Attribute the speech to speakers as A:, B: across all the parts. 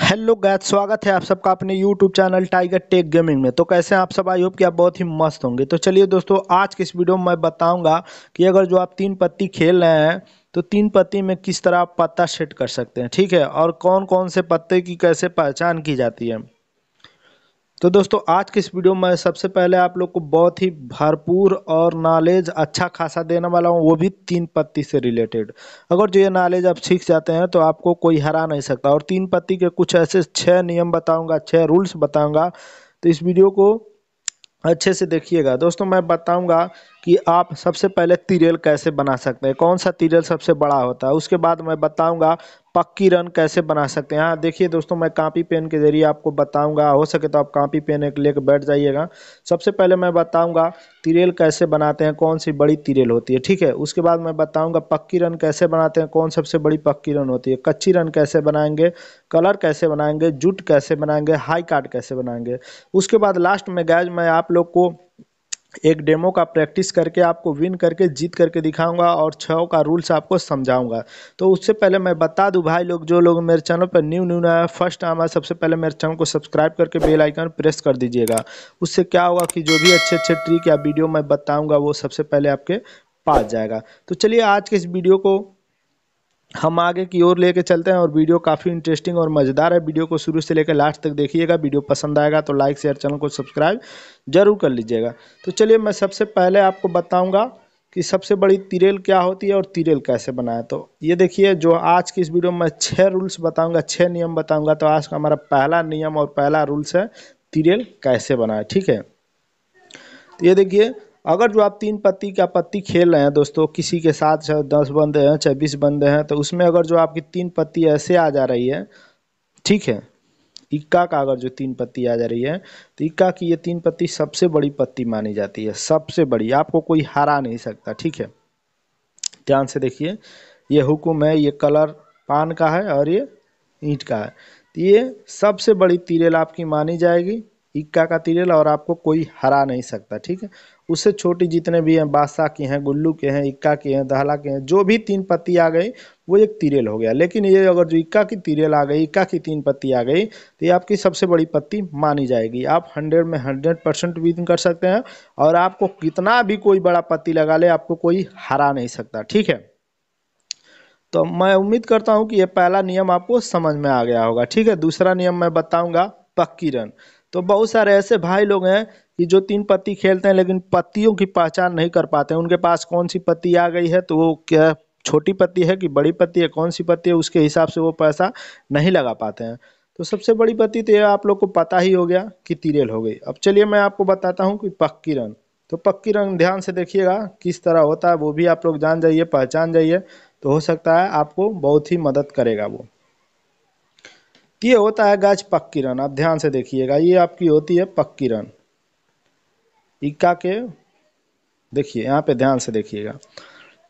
A: hello guys स्वागत है आप सबका अपने YouTube channel Tiger Tech gaming में तो कैसे आप सब आई होप कि आप बहुत ही मस्त होंगे तो चलिए दोस्तों आज के इस वीडियो में मैं बताऊंगा कि अगर जो आप तीन पत्ती खेल रहे हैं तो तीन पत्ती में किस तरह आप पत्ता सेट कर सकते हैं ठीक है और कौन कौन से पत्ते की कैसे पहचान की जाती है तो दोस्तों आज के इस वीडियो में सबसे पहले आप लोग को बहुत ही भरपूर और नॉलेज अच्छा खासा देने वाला हूँ वो भी तीन पत्ती से रिलेटेड अगर जो ये नॉलेज आप सीख जाते हैं तो आपको कोई हरा नहीं सकता और तीन पत्ती के कुछ ऐसे छः नियम बताऊँगा छः रूल्स बताऊँगा तो इस वीडियो को अच्छे से देखिएगा दोस्तों मैं बताऊँगा कि आप सबसे पहले तिरेल कैसे बना सकते हैं कौन सा तिरेल सबसे बड़ा होता है उसके बाद मैं बताऊँगा पक्की रन कैसे बना सकते हैं हाँ देखिए दोस्तों मैं कापी पेन के ज़रिए आपको बताऊंगा हो सके तो आप कापी पेन एक लेकर बैठ जाइएगा सबसे पहले मैं बताऊंगा तिरेल कैसे बनाते हैं कौन सी बड़ी तिरेल होती है ठीक है उसके बाद मैं बताऊंगा पक्की रन कैसे बनाते हैं कौन सबसे बड़ी पक्की रन होती है कच्ची रन कैसे बनाएंगे कलर कैसे बनाएंगे जुट कैसे बनाएंगे हाई कार्ड कैसे बनाएंगे उसके बाद लास्ट में गैज मैं आप लोग को एक डेमो का प्रैक्टिस करके आपको विन करके जीत करके दिखाऊंगा और छओ का रूल्स आपको समझाऊंगा तो उससे पहले मैं बता दूं भाई लोग जो लोग मेरे चैनल पर न्यू न्यू नया फर्स्ट टाइम है सबसे पहले मेरे चैनल को सब्सक्राइब करके बेल आइकन प्रेस कर दीजिएगा उससे क्या होगा कि जो भी अच्छे अच्छे ट्रिक या वीडियो मैं बताऊँगा वो सबसे पहले आपके पास जाएगा तो चलिए आज के इस वीडियो को हम आगे की ओर लेके चलते हैं और वीडियो काफ़ी इंटरेस्टिंग और मज़ेदार है वीडियो को शुरू से लेकर लास्ट तक देखिएगा वीडियो पसंद आएगा तो लाइक शेयर चैनल को सब्सक्राइब जरूर कर लीजिएगा तो चलिए मैं सबसे पहले आपको बताऊंगा कि सबसे बड़ी तिरेल क्या होती है और तिरेल कैसे बनाए तो ये देखिए जो आज की इस वीडियो में छः रूल्स बताऊँगा छः नियम बताऊँगा तो आज का हमारा पहला नियम और पहला रूल्स है तिरेल कैसे बनाए ठीक है तो ये देखिए अगर जो आप तीन पत्ती का पत्ती खेल रहे हैं दोस्तों किसी के साथ चाहे दस बंदे हैं चाहे बीस बंदे हैं तो उसमें अगर जो आपकी तीन पत्ती ऐसे आ जा रही है ठीक है इक्का का अगर जो तीन पत्ती आ जा रही है तो इक्का की ये तीन पत्ती सबसे बड़ी पत्ती मानी जाती है सबसे बड़ी आपको कोई हरा नहीं सकता ठीक है ध्यान से देखिए ये हुक्म है ये कलर पान का है और ये ईंट का है तो ये सबसे बड़ी तीरेल आपकी मानी जाएगी इक्का का तिरेल और आपको कोई हरा नहीं सकता ठीक है उससे छोटी जितने भी हैं बादशाह के हैं गुल्लू के हैं इक्का के हैं दहला के हैं जो भी तीन पत्ती आ गई वो एक तिरेल हो गया लेकिन ये अगर जो इक्का की तिरेल आ गई इक्का की तीन पत्ती आ गई तो ये आपकी सबसे बड़ी पत्ती मानी जाएगी आप हंड्रेड में हंड्रेड परसेंट विन कर सकते हैं और आपको कितना भी कोई बड़ा पत्ती लगा ले आपको कोई हरा नहीं सकता ठीक है तो मैं उम्मीद करता हूँ कि ये पहला नियम आपको समझ में आ गया होगा ठीक है दूसरा नियम मैं बताऊँगा पक्की रन तो बहुत सारे ऐसे भाई लोग हैं कि जो तीन पत्ती खेलते हैं लेकिन पत्तियों की पहचान नहीं कर पाते हैं उनके पास कौन सी पत्ती आ गई है तो वो क्या छोटी पत्ती है कि बड़ी पत्ती है कौन सी पत्ती है उसके हिसाब से वो पैसा नहीं लगा पाते हैं तो सबसे बड़ी पत्ती तो ये आप लोग को पता ही हो गया कि तिरेल हो गई अब चलिए मैं आपको बताता हूँ कि पक्की रंग तो पक्की रंग ध्यान से देखिएगा किस तरह होता है वो भी आप लोग जान जाइए पहचान जाइए तो हो सकता है आपको बहुत ही मदद करेगा वो ये होता है गाछ पक किरण आप ध्यान से देखिएगा ये आपकी होती है पक किरण इक्का के देखिए यहाँ पे ध्यान से देखिएगा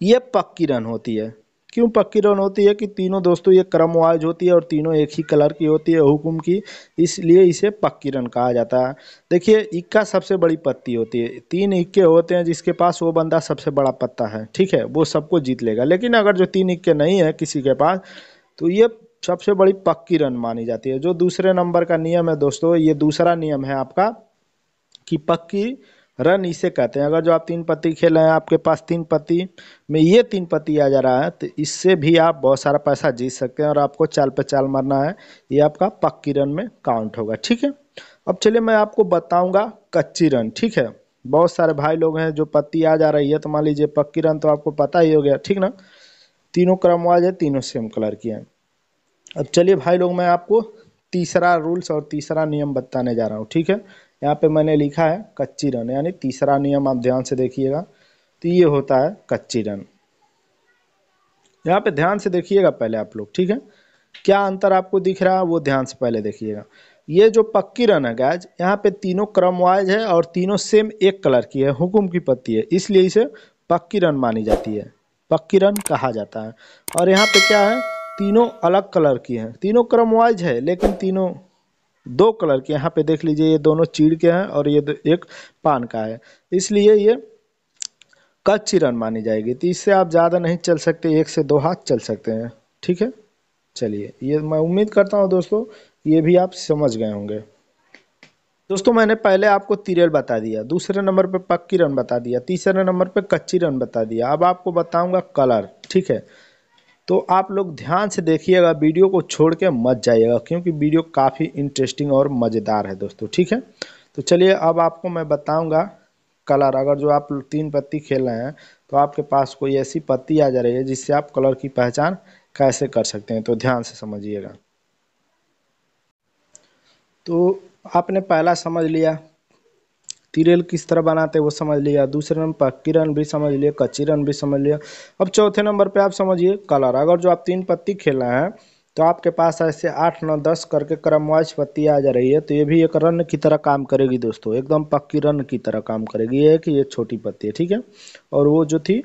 A: ये पक किरण होती है क्यों पक्की रन होती है कि तीनों दोस्तों ये क्रम वाइज होती है और तीनों एक ही कलर की होती है हुकुम की इसलिए इसे पक्की रन कहा जाता है देखिए इक्का सबसे बड़ी पत्ती होती है तीन इक्के होते हैं जिसके पास वो बंदा सबसे बड़ा पत्ता है ठीक है वो सबको जीत लेगा लेकिन अगर जो तीन इक्के नहीं है किसी के पास तो ये सबसे बड़ी पक्की रन मानी जाती है जो दूसरे नंबर का नियम है दोस्तों ये दूसरा नियम है आपका कि पक्की रन इसे कहते हैं अगर जो आप तीन पत्ती खेल रहे हैं आपके पास तीन पत्ती में ये तीन पत्ती आ जा रहा है तो इससे भी आप बहुत सारा पैसा जीत सकते हैं और आपको चाल पे चाल मरना है ये आपका पक्की रन में काउंट होगा ठीक है अब चलिए मैं आपको बताऊंगा कच्ची रन ठीक है बहुत सारे भाई लोग हैं जो पत्ती आ जा रही है तो मान लीजिए पक्की रन तो आपको पता ही हो गया ठीक ना तीनों क्रमवाज है तीनों सेम कलर की हैं अब चलिए भाई लोग मैं आपको तीसरा रूल्स और तीसरा नियम बताने जा रहा हूँ ठीक है यहाँ पे मैंने लिखा है कच्ची रन यानी तीसरा नियम आप ध्यान से देखिएगा तो ये होता है कच्ची रन यहाँ पे ध्यान से देखिएगा पहले आप लोग ठीक है क्या अंतर आपको दिख रहा है वो ध्यान से पहले देखिएगा ये जो पक्की रन है गैज यहाँ पे तीनों क्रम वाइज है और तीनों सेम एक कलर की है हुकुम की पत्ती है इसलिए इसे पक्की रन मानी जाती है पक्की रन कहा जाता है और यहाँ पे क्या है तीनों अलग कलर की हैं तीनों क्रम वाइज है लेकिन तीनों दो कलर के यहाँ पे देख लीजिए ये दोनों चीड़ के हैं और ये एक पान का है इसलिए ये कच्ची रन मानी जाएगी तो इससे आप ज़्यादा नहीं चल सकते एक से दो हाथ चल सकते हैं ठीक है चलिए ये मैं उम्मीद करता हूँ दोस्तों ये भी आप समझ गए होंगे दोस्तों मैंने पहले आपको तिरेल बता दिया दूसरे नंबर पर पक्की रन बता दिया तीसरे नंबर पर कच्ची रन बता दिया अब आपको बताऊँगा कलर ठीक है तो आप लोग ध्यान से देखिएगा वीडियो को छोड़ के मत जाइएगा क्योंकि वीडियो काफ़ी इंटरेस्टिंग और मज़ेदार है दोस्तों ठीक है तो चलिए अब आपको मैं बताऊंगा कलर अगर जो आप तीन पत्ती खेल रहे हैं तो आपके पास कोई ऐसी पत्ती आ जा रही है जिससे आप कलर की पहचान कैसे कर सकते हैं तो ध्यान से समझिएगा तो आपने पहला समझ लिया तिरेल किस तरह बनाते हैं वो समझ लिया दूसरे नंबर पर किरण भी समझ लिया कचिरन भी समझ लिया अब चौथे नंबर पे आप समझिए कलर अगर जो आप तीन पत्ती खेलना है तो आपके पास ऐसे आठ नौ दस करके क्रमवाइज पत्ती आ जा रही है तो ये भी एक रन की तरह काम करेगी दोस्तों एकदम पक्की रन की तरह काम करेगी ये है कि ये छोटी पत्ती है ठीक है और वो जो थी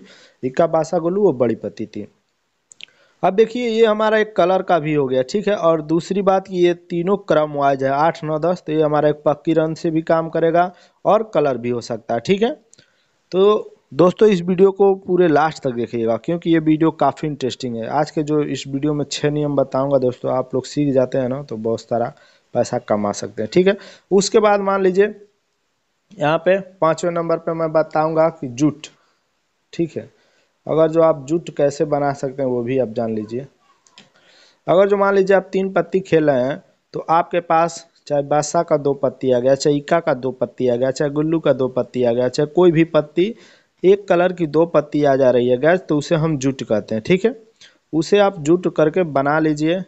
A: इक्का बासा गोलू वो बड़ी पत्ती थी अब देखिए ये हमारा एक कलर का भी हो गया ठीक है और दूसरी बात कि ये तीनों क्रम वाइज है आठ नौ दस तो ये हमारा एक पक्की रन से भी काम करेगा और कलर भी हो सकता है ठीक है तो दोस्तों इस वीडियो को पूरे लास्ट तक देखिएगा क्योंकि ये वीडियो काफ़ी इंटरेस्टिंग है आज के जो इस वीडियो में छः नियम बताऊँगा दोस्तों आप लोग सीख जाते हैं ना तो बहुत सारा पैसा कमा सकते हैं ठीक है उसके बाद मान लीजिए यहाँ पे पाँचवें नंबर पे मैं बताऊंगा कि जूट ठीक है अगर जो आप जुट कैसे बना सकते हैं वो भी आप जान लीजिए अगर जो मान लीजिए आप तीन पत्ती खेल रहे हैं तो आपके पास चाहे बासा का दो पत्ती आ गया चाहे इक्का का दो पत्ती आ गया चाहे गुल्लू का दो पत्ती आ गया चाहे कोई भी पत्ती एक कलर की दो पत्ती आ जा रही है गैस तो उसे हम जुट कहते हैं ठीक है उसे आप जुट करके बना लीजिए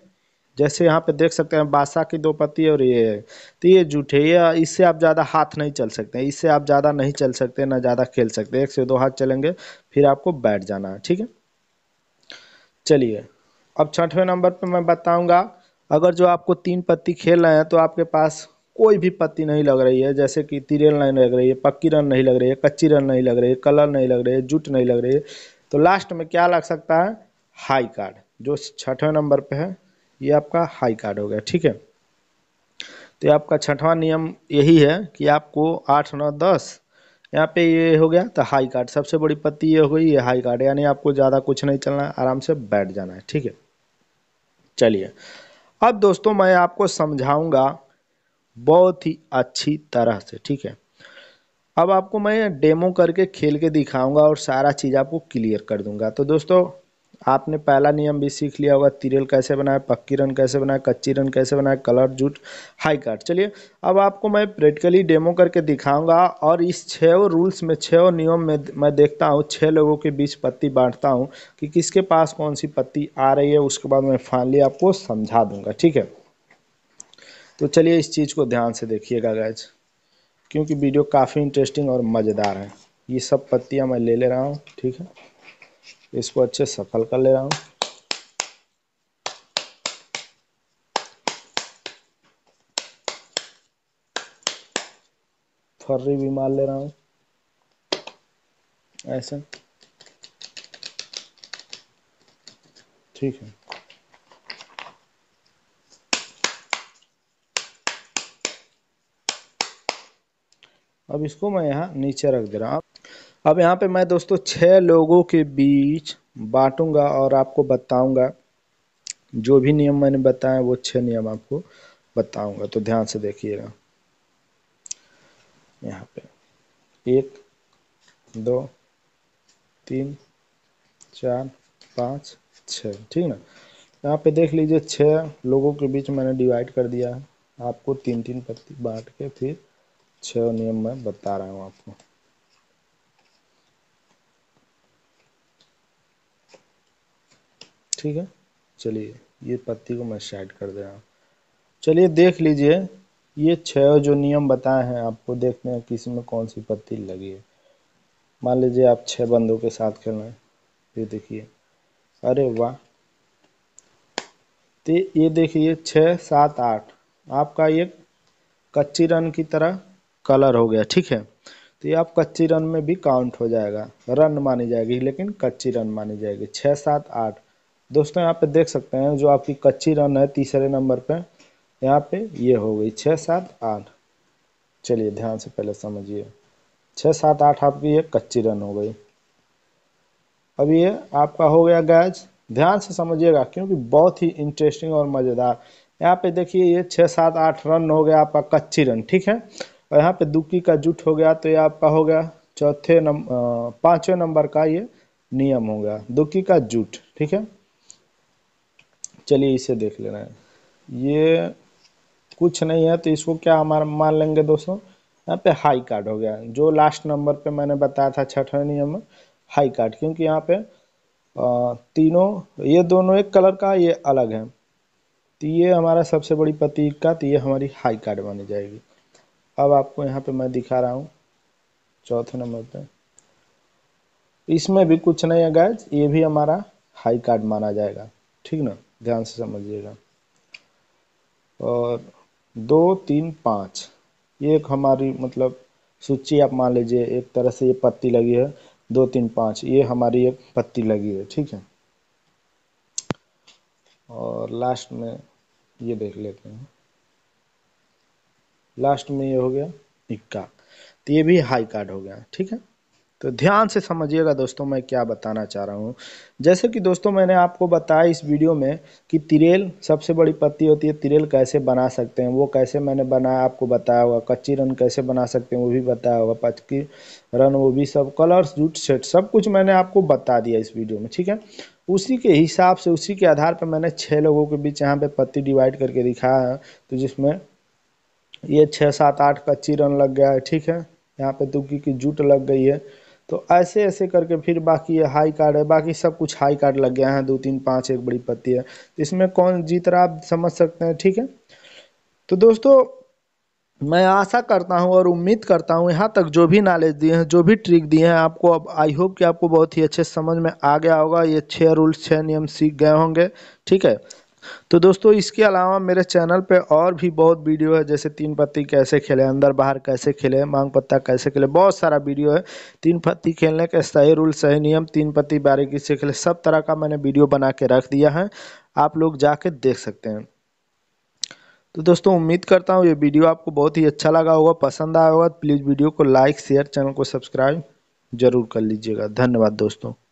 A: जैसे यहाँ पे देख सकते हैं बादशाह की दो पति और ये है तो ये जूठे ये इससे आप ज़्यादा हाथ नहीं चल सकते इससे आप ज़्यादा नहीं चल सकते ना ज़्यादा खेल सकते एक से दो हाथ चलेंगे फिर आपको बैठ जाना है ठीक है चलिए अब छठवें नंबर पर मैं बताऊँगा अगर जो आपको तीन पत्ती खेल रहे हैं तो आपके पास कोई भी पत्ती नहीं लग रही है जैसे कि तिरेल नहीं लग रही है पक्की रन नहीं लग रही है कच्ची रन नहीं लग रही है कलर नहीं लग रही है जुट नहीं लग रही है तो लास्ट में क्या लग सकता है हाई कार्ड जो छठवें नंबर पे है ये आपका हाई कार्ड हो गया ठीक है तो आपका छठवां नियम यही है कि आपको आठ नौ दस यहाँ पे ये हो गया तो हाई कार्ड सबसे बड़ी पत्ती ये हो गई ये हाई कार्ड यानी आपको ज़्यादा कुछ नहीं चलना है आराम से बैठ जाना है ठीक है चलिए अब दोस्तों मैं आपको समझाऊंगा बहुत ही अच्छी तरह से ठीक है अब आपको मैं डेमो करके खेल के दिखाऊंगा और सारा चीज़ आपको क्लियर कर दूंगा तो दोस्तों आपने पहला नियम भी सीख लिया होगा तिरल कैसे बनाए पक्की रन कैसे बनाए कच्ची रन कैसे बनाए कलर जूट हाई कार्ड चलिए अब आपको मैं प्रैक्टिकली डेमो करके दिखाऊंगा और इस छः रूल्स में छः नियम में मैं देखता हूँ छः लोगों के बीच पत्ती बांटता हूँ कि किसके पास कौन सी पत्ती आ रही है उसके बाद मैं फाइनली आपको समझा दूँगा ठीक है तो चलिए इस चीज़ को ध्यान से देखिएगा गैज क्योंकि वीडियो काफ़ी इंटरेस्टिंग और मज़ेदार है ये सब पत्तियाँ मैं ले ले रहा हूँ ठीक है इसको अच्छे सफल कर ले रहा हूँ फर्री भी मार ले रहा हूँ ऐसा ठीक है अब इसको मैं यहाँ नीचे रख दे रहा हूँ अब यहाँ पे मैं दोस्तों छः लोगों के बीच बांटूंगा और आपको बताऊंगा जो भी नियम मैंने बताया वो छः नियम आपको बताऊंगा तो ध्यान से देखिएगा यहाँ पे एक दो तीन चार पाँच छ ठीक ना यहाँ पे देख लीजिए छः लोगों के बीच मैंने डिवाइड कर दिया है आपको तीन तीन पत्ती बांट के फिर छः नियम मैं बता रहा हूँ आपको ठीक है चलिए ये पत्ती को मैं सेट कर दे रहा हूँ चलिए देख लीजिए ये छः जो नियम बताए हैं आपको देखते हैं किसी में कौन सी पत्ती लगी है मान लीजिए आप छः बंदों के साथ खेल रहे हैं ये देखिए अरे वाह तो ये देखिए छः सात आठ आपका ये कच्ची रन की तरह कलर हो गया ठीक है तो ये आप कच्ची रन में भी काउंट हो जाएगा रन मानी जाएगी लेकिन कच्ची रन मानी जाएगी छः सात आठ दोस्तों यहाँ पे देख सकते हैं जो आपकी कच्ची रन है तीसरे नंबर पे यहाँ पे ये हो गई छः सात आठ चलिए ध्यान से पहले समझिए छः सात आठ आपकी ये कच्ची रन हो गई अब ये आपका हो गया गैज ध्यान से समझिएगा क्योंकि बहुत ही इंटरेस्टिंग और मज़ेदार यहाँ पे देखिए ये छः सात आठ रन हो गया आपका कच्ची रन ठीक है और यहाँ पे दुक्की का जुट हो गया तो ये आपका हो गया चौथे नंबर पाँचवें नंबर का ये नियम हो गया दुक्की का जुट ठीक है चलिए इसे देख ले रहे हैं ये कुछ नहीं है तो इसको क्या हमारा मान लेंगे दोस्तों यहाँ पे हाई कार्ड हो गया जो लास्ट नंबर पे मैंने बताया था छठवें नियम में हाई कार्ड क्योंकि यहाँ पे तीनों ये दोनों एक कलर का ये अलग है तो ये हमारा सबसे बड़ी प्रतीक का तो ये हमारी हाई कार्ड मानी जाएगी अब आपको यहाँ पे मैं दिखा रहा हूँ चौथे नंबर पे इसमें भी कुछ नहीं है गैज ये भी हमारा हाई कार्ड माना जाएगा ठीक ना ध्यान से समझिएगा और दो तीन पाँच ये एक हमारी मतलब सूची आप मान लीजिए एक तरह से ये पत्ती लगी है दो तीन पाँच ये हमारी एक पत्ती लगी है ठीक है और लास्ट में ये देख लेते हैं लास्ट में ये हो गया इक्का तो ये भी हाई कार्ड हो गया ठीक है तो ध्यान से समझिएगा दोस्तों मैं क्या बताना चाह रहा हूँ जैसे कि दोस्तों मैंने आपको बताया इस वीडियो में कि तिरेल सबसे बड़ी पत्ती होती है तिरेल कैसे बना सकते हैं वो कैसे मैंने बनाया आपको बताया होगा कच्ची रन कैसे बना सकते हैं वो भी बताया होगा पचकी रन वो भी सब कलर्स जूट सेट सब कुछ मैंने आपको बता दिया इस वीडियो में ठीक है उसी के हिसाब से उसी के आधार पर मैंने छः लोगों के बीच यहाँ पे पत्ती डिवाइड करके दिखाया है तो जिसमें ये छः सात आठ कच्ची रन लग गया है ठीक है यहाँ पे दुखी की जूट लग गई है तो ऐसे ऐसे करके फिर बाकी ये हाई कार्ड है बाकी सब कुछ हाई कार्ड लग गया है दो तीन पाँच एक बड़ी पत्ती है तो इसमें कौन जीत रहा आप समझ सकते हैं ठीक है तो दोस्तों मैं आशा करता हूं और उम्मीद करता हूं यहां तक जो भी नॉलेज दिए हैं जो भी ट्रिक दिए हैं आपको अब आई होप कि आपको बहुत ही अच्छे समझ में आ गया होगा ये छः रूल्स छः नियम सीख गए होंगे ठीक है तो दोस्तों इसके अलावा मेरे चैनल पे और भी बहुत वीडियो है जैसे तीन पत्ती कैसे खेले अंदर बाहर कैसे खेले मांग पत्ता कैसे खेले बहुत सारा वीडियो है तीन पत्ती खेलने के सही रूल सही नियम तीन पत्ती बारीकी से खेले सब तरह का मैंने वीडियो बना के रख दिया है आप लोग जाके देख सकते हैं तो दोस्तों उम्मीद करता हूँ ये वीडियो आपको बहुत ही अच्छा लगा होगा पसंद आया होगा प्लीज़ वीडियो को लाइक शेयर चैनल को सब्सक्राइब जरूर कर लीजिएगा धन्यवाद दोस्तों